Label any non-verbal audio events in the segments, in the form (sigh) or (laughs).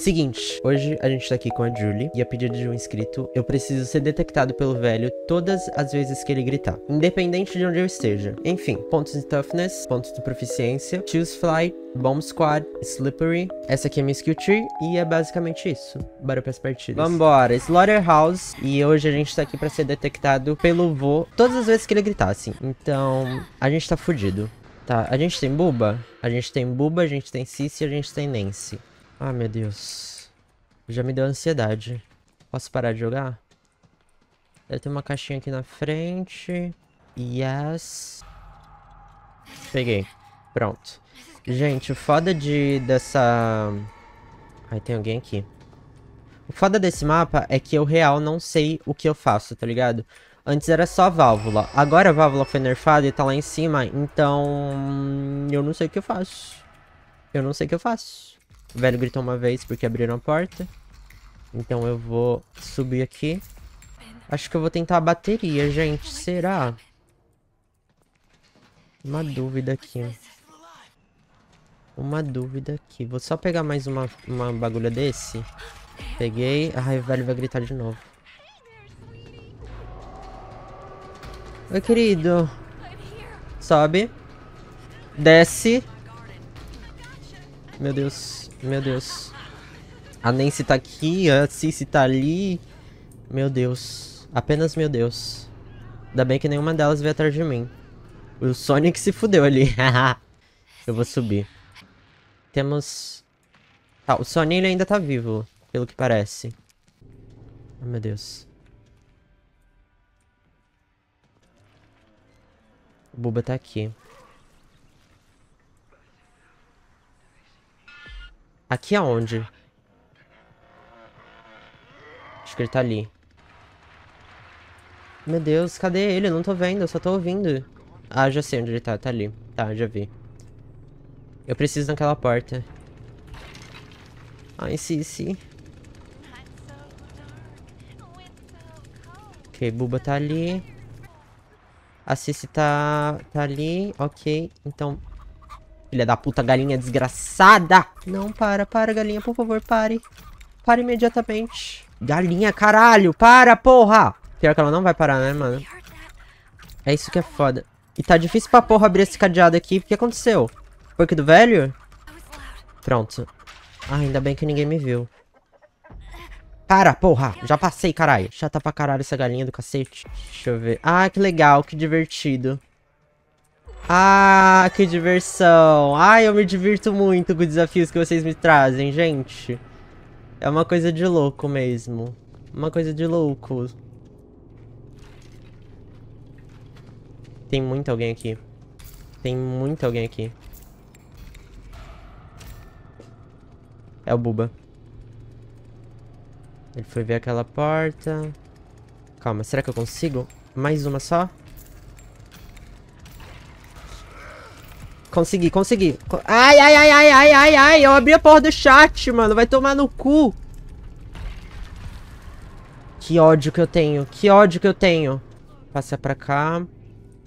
Seguinte, hoje a gente tá aqui com a Julie e a pedido de um inscrito, eu preciso ser detectado pelo velho todas as vezes que ele gritar, independente de onde eu esteja. Enfim, pontos de toughness, pontos de proficiência, choose fly bomb squad, slippery. Essa aqui é minha skill tree e é basicamente isso. Bora pras partidas. Vambora, Slaughterhouse e hoje a gente tá aqui pra ser detectado pelo vô todas as vezes que ele gritar, assim. Então, a gente tá fudido. Tá, a gente tem Buba? A gente tem Buba, a gente tem Cici, a gente tem Nancy. Ah, meu Deus. Já me deu ansiedade. Posso parar de jogar? Deve ter uma caixinha aqui na frente. Yes. Peguei. Pronto. Gente, o foda de... dessa... Ai, tem alguém aqui. O foda desse mapa é que eu real não sei o que eu faço, tá ligado? Antes era só válvula. Agora a válvula foi nerfada e tá lá em cima, então... Hum, eu não sei o que eu faço. Eu não sei o que eu faço. O velho gritou uma vez porque abriram a porta. Então eu vou subir aqui. Acho que eu vou tentar a bateria, gente. Será? Uma dúvida aqui. Uma dúvida aqui. Vou só pegar mais uma, uma bagulha desse. Peguei. Ai, o velho vai gritar de novo. Oi, querido. Sobe. Desce. Meu Deus. Meu Deus. A Nancy tá aqui, a Cici tá ali. Meu Deus. Apenas meu Deus. Ainda bem que nenhuma delas veio atrás de mim. O Sonic se fudeu ali. (laughs) Eu vou subir. Temos... Tá, ah, o Sonic ainda tá vivo, pelo que parece. Oh, meu Deus. O Buba tá aqui. Aqui aonde? Acho que ele tá ali. Meu Deus, cadê ele? Eu não tô vendo, eu só tô ouvindo. Ah, já sei onde ele tá, tá ali. Tá, já vi. Eu preciso daquela porta. Ai, sim, Ok, Buba tá ali. A Cici tá, tá ali, ok. Então, Filha da puta, galinha desgraçada. Não, para, para, galinha, por favor, pare. pare imediatamente. Galinha, caralho, para, porra. Pior que ela não vai parar, né, mano? É isso que é foda. E tá difícil pra porra abrir esse cadeado aqui. O que aconteceu? Foi que do velho? Pronto. Ah, ainda bem que ninguém me viu. Para, porra! Já passei, caralho. Chata pra caralho essa galinha do cacete. Deixa eu ver. Ah, que legal, que divertido. Ah, que diversão. Ai, eu me divirto muito com os desafios que vocês me trazem, gente. É uma coisa de louco mesmo. Uma coisa de louco. Tem muito alguém aqui. Tem muito alguém aqui. É o Buba. Ele foi ver aquela porta. Calma, será que eu consigo? Mais uma só? Consegui, consegui. Ai, ai, ai, ai, ai, ai, ai. Eu abri a porta do chat, mano. Vai tomar no cu. Que ódio que eu tenho. Que ódio que eu tenho. Passa pra cá.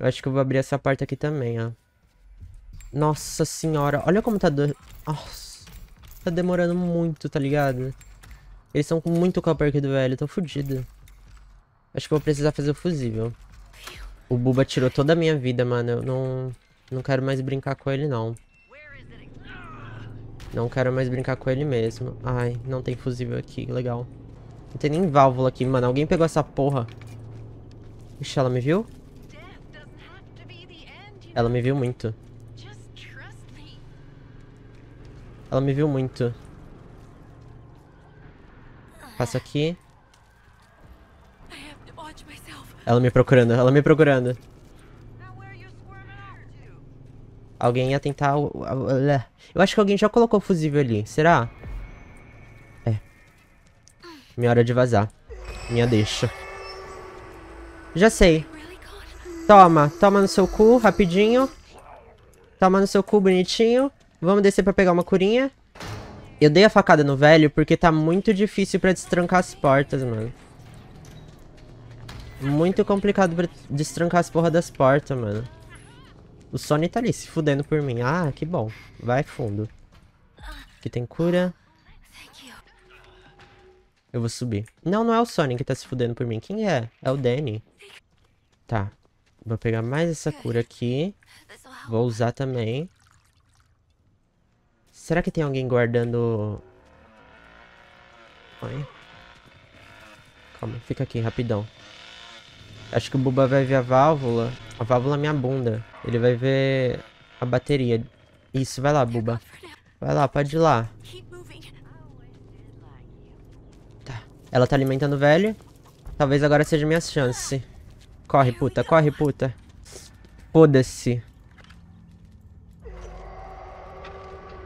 Eu acho que eu vou abrir essa porta aqui também, ó. Nossa senhora. Olha como tá... Do... Nossa. Tá demorando muito, tá ligado? Eles são com muito copper aqui do velho. Tô fudido. Acho que eu vou precisar fazer o fusível. O Buba tirou toda a minha vida, mano. Eu não... Não quero mais brincar com ele, não. Não quero mais brincar com ele mesmo. Ai, não tem fusível aqui, legal. Não tem nem válvula aqui, mano. Alguém pegou essa porra. Ixi, ela me viu? Ela me viu muito. Ela me viu muito. Passa aqui. Ela me procurando, ela me procurando. Alguém ia tentar... Né? Eu acho que alguém já colocou o fusível ali. Será? É. Minha hora de vazar. Minha deixa. Já sei. Toma. Toma no seu cu, rapidinho. Toma no seu cu, bonitinho. Vamos descer pra pegar uma curinha. Eu dei a facada no velho porque tá muito difícil pra destrancar as portas, mano. Muito complicado pra destrancar as porra das portas, mano. O Sony tá ali se fudendo por mim. Ah, que bom. Vai fundo. Aqui tem cura. Eu vou subir. Não, não é o Sony que tá se fudendo por mim. Quem é? É o Danny. Tá. Vou pegar mais essa cura aqui. Vou usar também. Será que tem alguém guardando... Oi. Calma, fica aqui, rapidão. Acho que o Buba vai ver a válvula. A válvula é minha bunda. Ele vai ver a bateria. Isso, vai lá, Buba. Vai lá, pode ir lá. Tá. Ela tá alimentando o velho. Talvez agora seja minha chance. Corre, puta, corre, puta. Foda-se.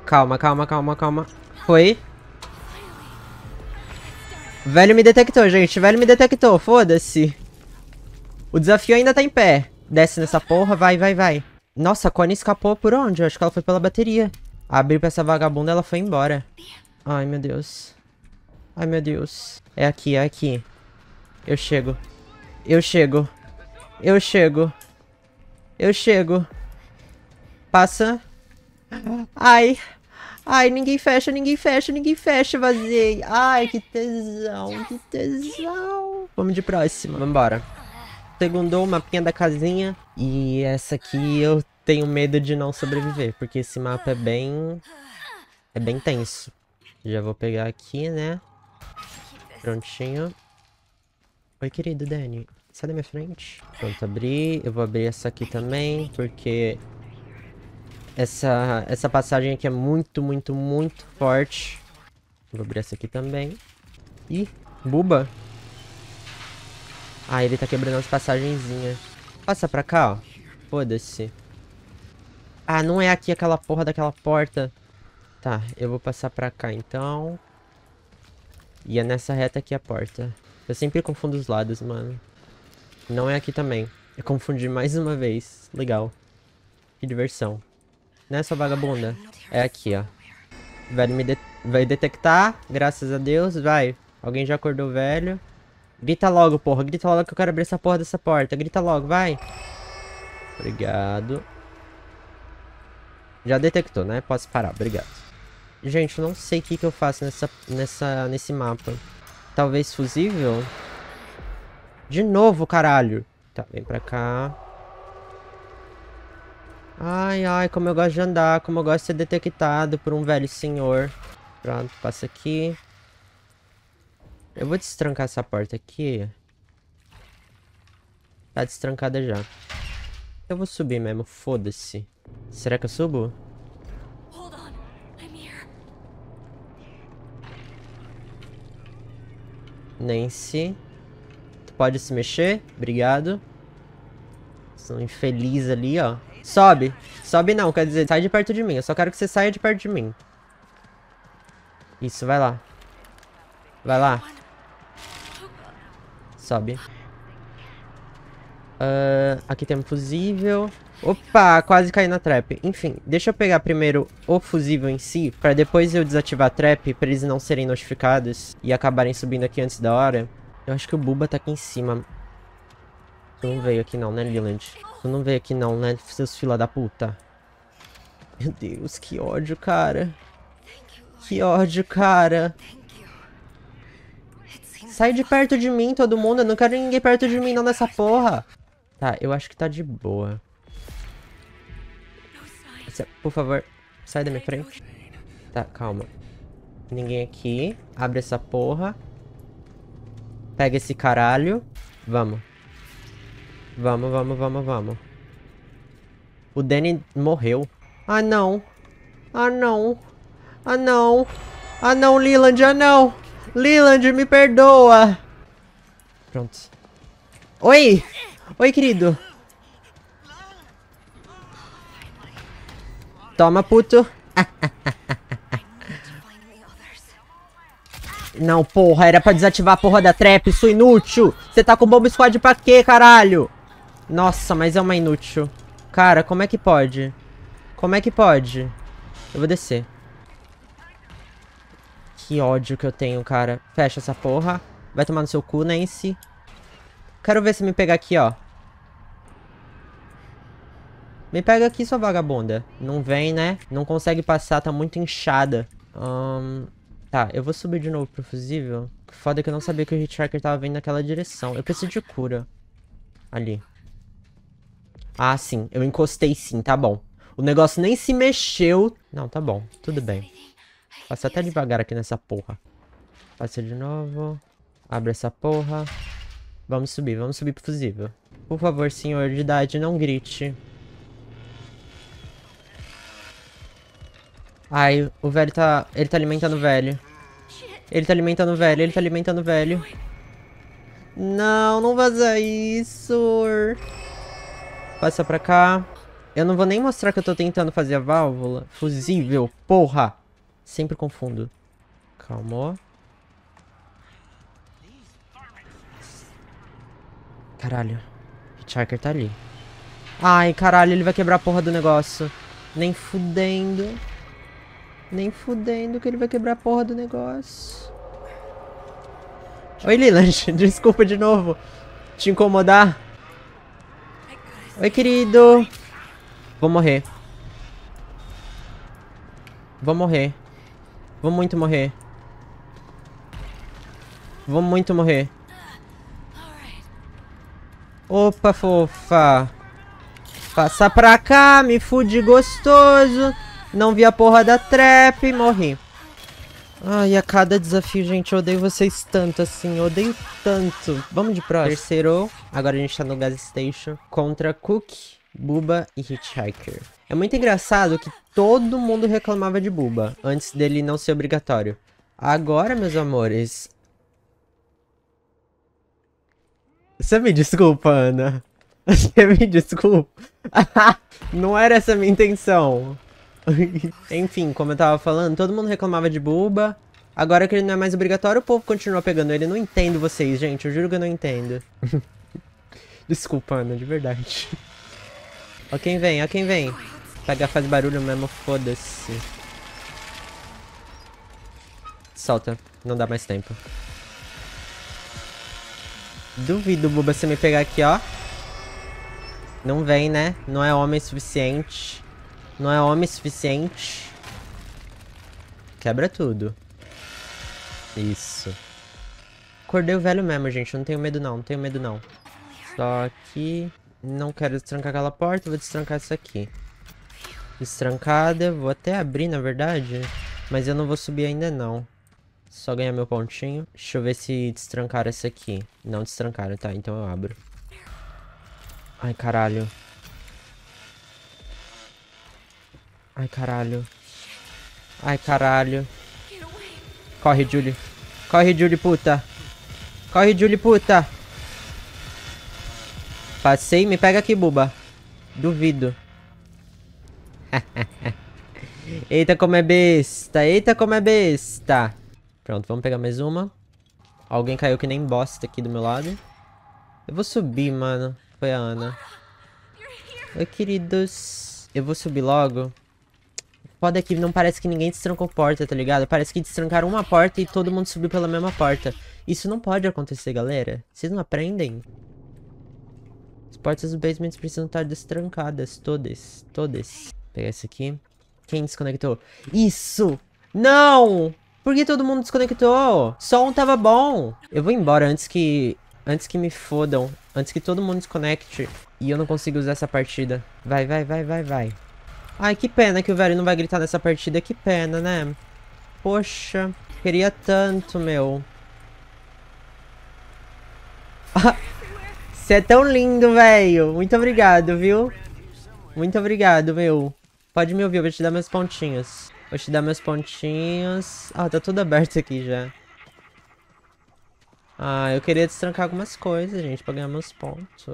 Calma, calma, calma, calma. Foi. Velho me detectou, gente. Velho me detectou, foda-se. O desafio ainda tá em pé. Desce nessa porra, vai, vai, vai. Nossa, a Connie escapou por onde? Eu acho que ela foi pela bateria. Abriu pra essa vagabunda ela foi embora. Ai, meu Deus. Ai, meu Deus. É aqui, é aqui. Eu chego. Eu chego. Eu chego. Eu chego. Passa. Ai. Ai, ninguém fecha, ninguém fecha, ninguém fecha, vazei. Ai, que tesão, que tesão. Vamos de próxima. Vambora. Segundou o mapinha da casinha. E essa aqui eu tenho medo de não sobreviver, porque esse mapa é bem... É bem tenso. Já vou pegar aqui, né? Prontinho. Oi, querido Danny. Sai da minha frente. Pronto, abri. Eu vou abrir essa aqui também, porque... Essa, essa passagem aqui é muito, muito, muito forte. Vou abrir essa aqui também. Ih, buba. Ah, ele tá quebrando as passagenzinhas. Passa pra cá, ó. Foda-se. Ah, não é aqui aquela porra daquela porta. Tá, eu vou passar pra cá então. E é nessa reta aqui a porta. Eu sempre confundo os lados, mano. Não é aqui também. Eu confundi mais uma vez. Legal. Que diversão. Nessa é vagabunda. É aqui, ó. Velho me de vai detectar. Graças a Deus. Vai. Alguém já acordou velho. Grita logo, porra. Grita logo que eu quero abrir essa porra dessa porta. Grita logo, vai. Obrigado. Já detectou, né? Posso parar, obrigado. Gente, não sei o que, que eu faço nessa, nessa, nesse mapa. Talvez fusível? De novo, caralho. Tá, vem pra cá. Ai, ai, como eu gosto de andar. Como eu gosto de ser detectado por um velho senhor. Pronto, passa aqui. Eu vou destrancar essa porta aqui. Tá destrancada já. Eu vou subir mesmo, foda-se. Será que eu subo? Nancy. Tu pode se mexer? Obrigado. São infeliz ali, ó. Sobe. Sobe não, quer dizer, sai de perto de mim. Eu só quero que você saia de perto de mim. Isso, vai lá. Vai lá sabe? Uh, aqui tem um fusível. Opa, quase caí na trap. Enfim, deixa eu pegar primeiro o fusível em si, pra depois eu desativar a trap, pra eles não serem notificados e acabarem subindo aqui antes da hora. Eu acho que o Buba tá aqui em cima. Tu não veio aqui não, né, Leland? Tu não veio aqui não, né, seus fila da puta? Meu Deus, que ódio, cara. Que ódio, cara. Sai de perto de mim, todo mundo. Eu não quero ninguém perto de mim, não, nessa porra. Tá, eu acho que tá de boa. Por favor, sai da minha frente. Tá, calma. Ninguém aqui. Abre essa porra. Pega esse caralho. Vamos. Vamos, vamos, vamos, vamos. O Danny morreu. Ah, não. Ah, não. Ah, não. Ah, não, Leland. Ah, não. Leland, me perdoa. Pronto. Oi! Oi, querido. Toma, puto. (laughs) Não, porra, era pra desativar a porra da trap, isso inútil. Você tá com bomba squad pra quê, caralho? Nossa, mas é uma inútil. Cara, como é que pode? Como é que pode? Eu vou descer que ódio que eu tenho, cara. Fecha essa porra. Vai tomar no seu cu, Nancy. Quero ver se me pegar aqui, ó. Me pega aqui, sua vagabunda. Não vem, né? Não consegue passar, tá muito inchada. Um, tá, eu vou subir de novo pro fusível. Foda que eu não sabia que o Hitchhiker tava vindo naquela direção. Eu preciso de cura. Ali. Ah, sim. Eu encostei sim, tá bom. O negócio nem se mexeu. Não, tá bom. Tudo bem. Passa até devagar aqui nessa porra. Passa de novo. Abre essa porra. Vamos subir, vamos subir pro fusível. Por favor, senhor de idade, não grite. Ai, o velho tá... Ele tá alimentando o velho. Ele tá alimentando o velho, ele tá alimentando o velho. Não, não vaza isso. Passa pra cá. Eu não vou nem mostrar que eu tô tentando fazer a válvula. Fusível, porra. Sempre confundo. Calma, Caralho. Hitchhiker tá ali. Ai, caralho, ele vai quebrar a porra do negócio. Nem fudendo. Nem fudendo que ele vai quebrar a porra do negócio. Oi, Leland. (laughs) Desculpa de novo te incomodar. Oi, querido. Vou morrer. Vou morrer. Vou muito morrer. Vou muito morrer. Opa, fofa. Passa pra cá, me fude gostoso. Não vi a porra da trap e morri. Ai, a cada desafio, gente, eu odeio vocês tanto, assim, eu odeio tanto. Vamos de próximo. Terceiro, agora a gente tá no Gas Station contra Cook. Buba e Hitchhiker. É muito engraçado que todo mundo reclamava de Buba, antes dele não ser obrigatório. Agora, meus amores... Você me desculpa, Ana. (laughs) Você me desculpa. (laughs) não era essa a minha intenção. (laughs) Enfim, como eu tava falando, todo mundo reclamava de Buba. Agora que ele não é mais obrigatório, o povo continua pegando ele. não entendo vocês, gente. Eu juro que eu não entendo. desculpa, Ana, de verdade. Ó quem vem, ó quem vem. Pega, tá faz barulho mesmo, foda-se. Solta, não dá mais tempo. Duvido, Buba, você me pegar aqui, ó. Não vem, né? Não é homem suficiente. Não é homem suficiente. Quebra tudo. Isso. Acordei o velho mesmo, gente. Não tenho medo, não. Não tenho medo, não. Só que... Não quero destrancar aquela porta, vou destrancar essa aqui. Destrancada, vou até abrir na verdade, mas eu não vou subir ainda não. Só ganhar meu pontinho. Deixa eu ver se destrancaram essa aqui. Não destrancaram, tá, então eu abro. Ai, caralho. Ai, caralho. Ai, caralho. Corre, Julie. Corre, Julie, puta. Corre, Julie, puta. Passei, me pega aqui, buba. Duvido. (laughs) Eita, como é besta. Eita, como é besta. Pronto, vamos pegar mais uma. Alguém caiu que nem bosta aqui do meu lado. Eu vou subir, mano. Foi a Ana. Oi, queridos. Eu vou subir logo. Foda aqui, é não parece que ninguém destrancou porta, tá ligado? Parece que destrancaram uma porta e todo mundo subiu pela mesma porta. Isso não pode acontecer, galera. Vocês não aprendem? portas do basement precisam estar destrancadas. Todas. Todas. Vou pegar isso aqui. Quem desconectou? Isso! Não! Por que todo mundo desconectou? Só um tava bom. Eu vou embora antes que... Antes que me fodam. Antes que todo mundo desconecte. E eu não consigo usar essa partida. Vai, vai, vai, vai, vai. Ai, que pena que o velho não vai gritar nessa partida. Que pena, né? Poxa. Queria tanto, meu. Ah! Você é tão lindo, velho. Muito obrigado, viu? Muito obrigado, meu. Pode me ouvir, eu vou te dar meus pontinhos. Vou te dar meus pontinhos. Ah, tá tudo aberto aqui já. Ah, eu queria destrancar algumas coisas, gente, pra ganhar meus pontos.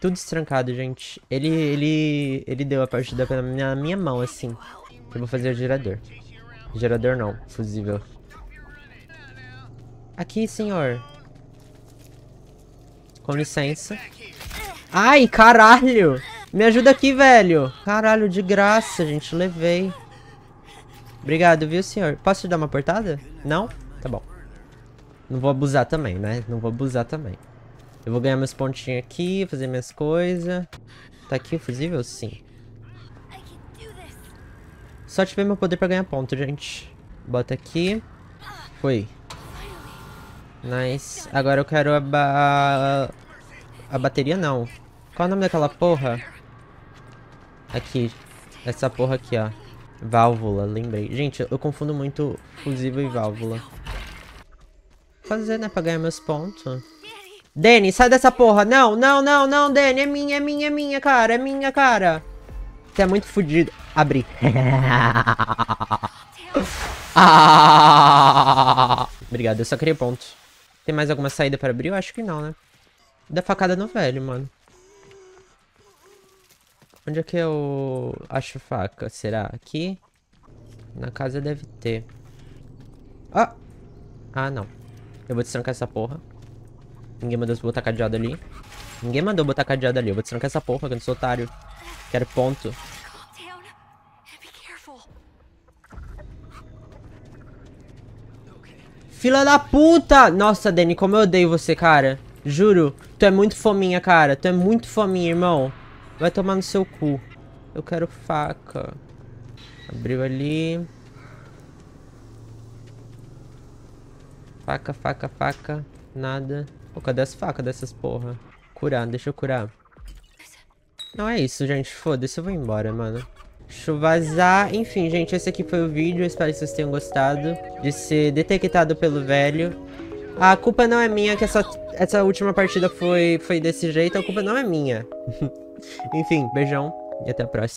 Tudo destrancado, gente. Ele, ele, ele deu a partida pela minha, minha mão, assim. Eu vou fazer o gerador. Gerador não, fusível. Aqui, senhor. Com licença. Ai, caralho! Me ajuda aqui, velho. Caralho, de graça, gente. Levei. Obrigado, viu, senhor? Posso te dar uma portada? Não? Tá bom. Não vou abusar também, né? Não vou abusar também. Eu vou ganhar meus pontinhos aqui, fazer minhas coisas. Tá aqui o fusível? Sim. Só tive meu poder pra ganhar ponto, gente. Bota aqui. Foi. Nice. Agora eu quero a ba... A bateria não. Qual é o nome daquela porra? Aqui. Essa porra aqui, ó. Válvula, lembrei. Gente, eu confundo muito fusível e válvula. Fazer, né? Pra ganhar meus pontos. Danny, sai dessa porra. Não, não, não, não, Danny. É minha, é minha, é minha, cara. É minha, cara. Você é muito fodido. Abri. (laughs) ah! Obrigado, eu só queria pontos. Tem mais alguma saída pra abrir? Eu acho que não, né? Da facada no velho, mano. Onde é que eu acho faca? Será? Aqui? Na casa deve ter. Ah! Ah, não. Eu vou destrancar essa porra. Ninguém mandou botar cadeado ali. Ninguém mandou botar cadeado ali. Eu vou destrancar essa porra, que eu não sou otário. Quero ponto. Fila da puta! Nossa, Dani, como eu odeio você, cara. Juro. Tu é muito fominha, cara. Tu é muito fominha, irmão. Vai tomar no seu cu. Eu quero faca. Abriu ali. Faca, faca, faca. Nada. Pô, cadê as facas dessas porra? Curar, deixa eu curar. Não é isso, gente. Foda-se, eu vou embora, mano. Deixa eu vazar. Enfim, gente, esse aqui foi o vídeo. Espero que vocês tenham gostado de ser detectado pelo velho. A culpa não é minha que essa, essa última partida foi, foi desse jeito. A culpa não é minha. (laughs) Enfim, beijão e até a próxima.